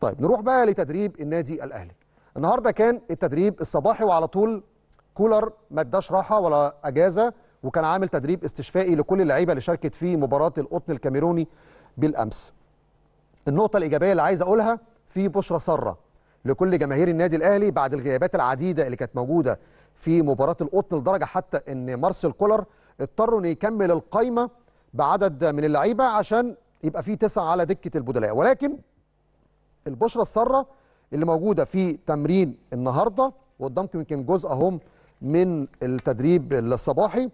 طيب نروح بقى لتدريب النادي الاهلي النهارده كان التدريب الصباحي وعلى طول كولر ما اداش راحه ولا اجازه وكان عامل تدريب استشفائي لكل اللعيبه اللي شاركت في مباراه القطن الكاميروني بالامس النقطه الايجابيه اللي عايز اقولها في بشرى ساره لكل جماهير النادي الاهلي بعد الغيابات العديده اللي كانت موجوده في مباراه القطن لدرجه حتى ان مارسيل كولر اضطر انه يكمل القايمه بعدد من اللعيبه عشان يبقى في تسعه على دكه البدلاء ولكن البشره الساره اللي موجوده في تمرين النهارده وقدامكم يمكن جزء اهم من التدريب الصباحي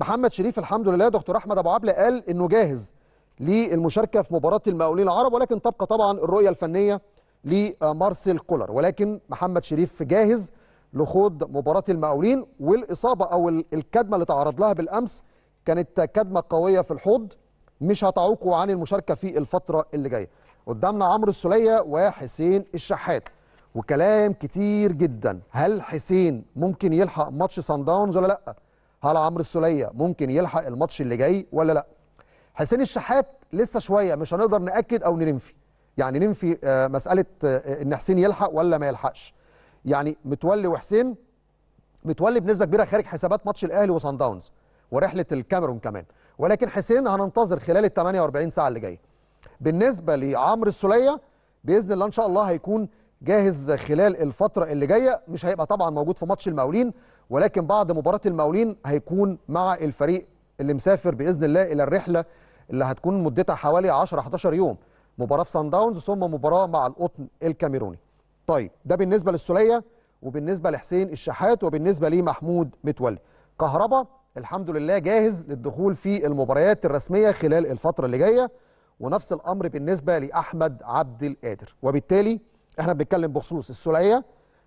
محمد شريف الحمد لله دكتور احمد ابو عبله قال انه جاهز للمشاركه في مباراه المقاولين العرب ولكن تبقى طبعا الرؤيه الفنيه لمارسيل كولر ولكن محمد شريف جاهز لخوض مباراه المقاولين والاصابه او الكدمه اللي تعرض لها بالامس كانت كدمه قويه في الحوض مش هتعوقوا عن المشاركه في الفتره اللي جايه قدامنا عمرو السوليه وحسين الشحات وكلام كتير جدا هل حسين ممكن يلحق ماتش سان داونز ولا لا هل عمرو السوليه ممكن يلحق الماتش اللي جاي ولا لا حسين الشحات لسه شويه مش هنقدر ناكد او ننفي يعني ننفي آه، مساله آه، ان حسين يلحق ولا ما يلحقش يعني متولي وحسين متولي بنسبه كبيره خارج حسابات ماتش الاهلي وسان داونز ورحله الكاميرون كمان ولكن حسين هننتظر خلال ال 48 ساعه اللي جايه بالنسبه لعمرو السوليه باذن الله ان شاء الله هيكون جاهز خلال الفتره اللي جايه مش هيبقى طبعا موجود في ماتش المقاولين ولكن بعد مباراه المقاولين هيكون مع الفريق اللي مسافر باذن الله الى الرحله اللي هتكون مدتها حوالي 10 11 يوم مباراه في سان داونز ثم مباراه مع القطن الكاميروني طيب ده بالنسبه للسوليه وبالنسبه لحسين الشحات وبالنسبه لمحمود متولي كهربا الحمد لله جاهز للدخول في المباريات الرسميه خلال الفتره اللي جايه ونفس الامر بالنسبه لاحمد عبد القادر وبالتالي احنا بنتكلم بخصوص السوليه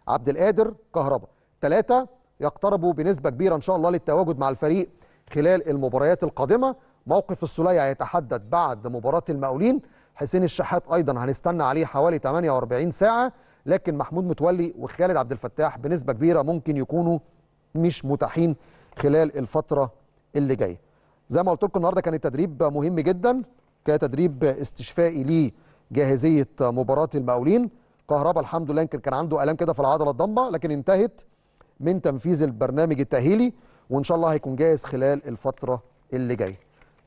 عبد القادر كهربا ثلاثه يقتربوا بنسبه كبيره ان شاء الله للتواجد مع الفريق خلال المباريات القادمه موقف السوليه هيتحدد بعد مباراه المقاولين حسين الشحات ايضا هنستنى عليه حوالي 48 ساعه لكن محمود متولي وخالد عبد الفتاح بنسبه كبيره ممكن يكونوا مش متاحين خلال الفتره اللي جايه زي ما قلت لكم النهارده كان التدريب مهم جدا كتدريب استشفائي لجاهزيه مباراه المقاولين كهربا الحمد لله يمكن كان عنده الام كده في العضله الضمه لكن انتهت من تنفيذ البرنامج التاهيلي وان شاء الله هيكون جاهز خلال الفتره اللي جايه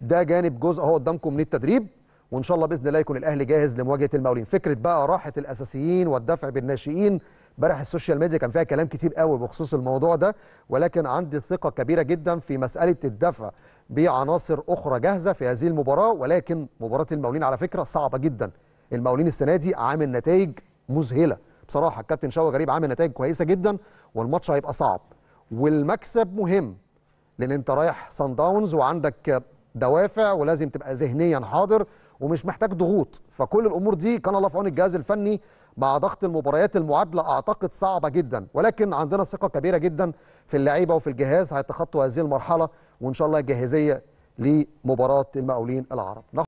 ده جانب جزء اهو قدامكم من التدريب وان شاء الله باذن الله يكون الاهلي جاهز لمواجهه المقاولين فكره بقى راحه الاساسيين والدفع بالناشئين امبارح السوشيال ميديا كان فيها كلام كتير قوي بخصوص الموضوع ده ولكن عندي ثقه كبيره جدا في مساله الدفع بعناصر اخرى جاهزه في هذه المباراه ولكن مباراه المولين على فكره صعبه جدا المولين السنه دي عامل نتائج مذهله بصراحه الكابتن شوقي غريب عامل نتائج كويسه جدا والماتش هيبقى صعب والمكسب مهم لان انت رايح سان داونز وعندك دوافع ولازم تبقى ذهنيا حاضر ومش محتاج ضغوط فكل الامور دي كان الله في عون الجهاز الفني مع ضغط المباريات المعادله اعتقد صعبه جدا ولكن عندنا ثقه كبيره جدا في اللعيبه وفي الجهاز هيتخطوا هذه المرحله وان شاء الله الجاهزيه لمباراه المقاولين العرب